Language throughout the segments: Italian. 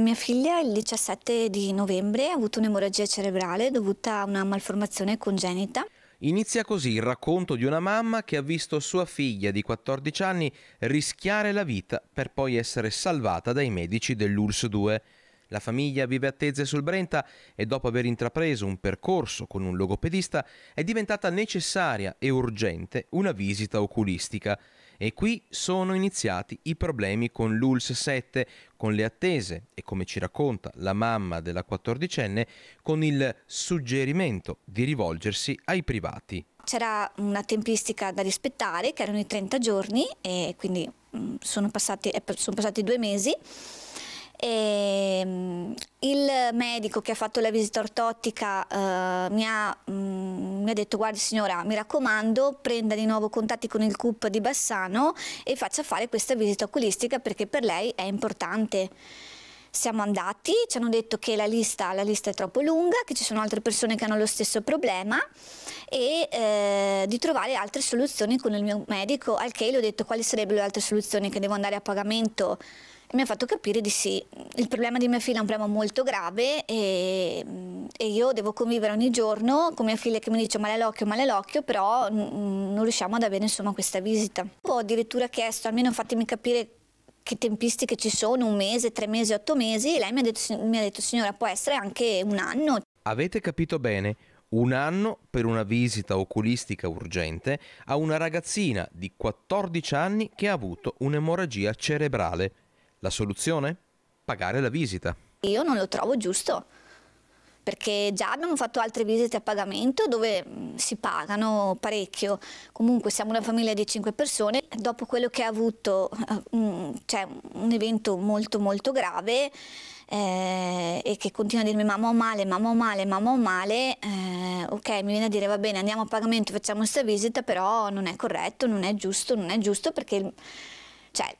Mia figlia il 17 di novembre ha avuto un'emorragia cerebrale dovuta a una malformazione congenita. Inizia così il racconto di una mamma che ha visto sua figlia di 14 anni rischiare la vita per poi essere salvata dai medici dell'URSS 2. La famiglia vive a Teze sul Brenta e dopo aver intrapreso un percorso con un logopedista è diventata necessaria e urgente una visita oculistica. E qui sono iniziati i problemi con l'ULS 7, con le attese e come ci racconta la mamma della quattordicenne, con il suggerimento di rivolgersi ai privati. C'era una tempistica da rispettare che erano i 30 giorni e quindi mm, sono passati, sono passati due mesi e, ehm, il medico che ha fatto la visita ortottica uh, mi, ha, um, mi, ha, detto guardi signora mi raccomando prenda di nuovo contatti con il CUP di Bassano e faccia fare questa visita oculistica perché per lei è importante siamo andati, ci hanno detto che la lista, la lista è troppo lunga, che ci sono altre persone che hanno lo stesso problema e eh, di trovare altre soluzioni con il mio medico, al che gli ho detto quali sarebbero le altre soluzioni, che devo andare a pagamento mi ha fatto capire di sì, il problema di mia figlia è un problema molto grave e, e io devo convivere ogni giorno con mia figlia che mi dice male all'occhio, male all'occhio, però non riusciamo ad avere insomma questa visita. Ho addirittura chiesto, almeno fatemi capire che tempistiche ci sono, un mese, tre mesi, otto mesi, e lei mi ha detto, mi ha detto signora può essere anche un anno. Avete capito bene? un anno per una visita oculistica urgente a una ragazzina di 14 anni che ha avuto un'emorragia cerebrale. La soluzione? Pagare la visita. Io non lo trovo giusto perché già abbiamo fatto altre visite a pagamento dove mm, si pagano parecchio, comunque siamo una famiglia di 5 persone, dopo quello che ha avuto eh, cioè, un evento molto molto grave eh, e che continua a dirmi mamma ho male, mamma ho male, mamma ho male, eh, ok mi viene a dire va bene andiamo a pagamento, facciamo questa visita, però non è corretto, non è giusto, non è giusto perché cioè,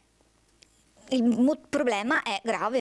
il problema è grave.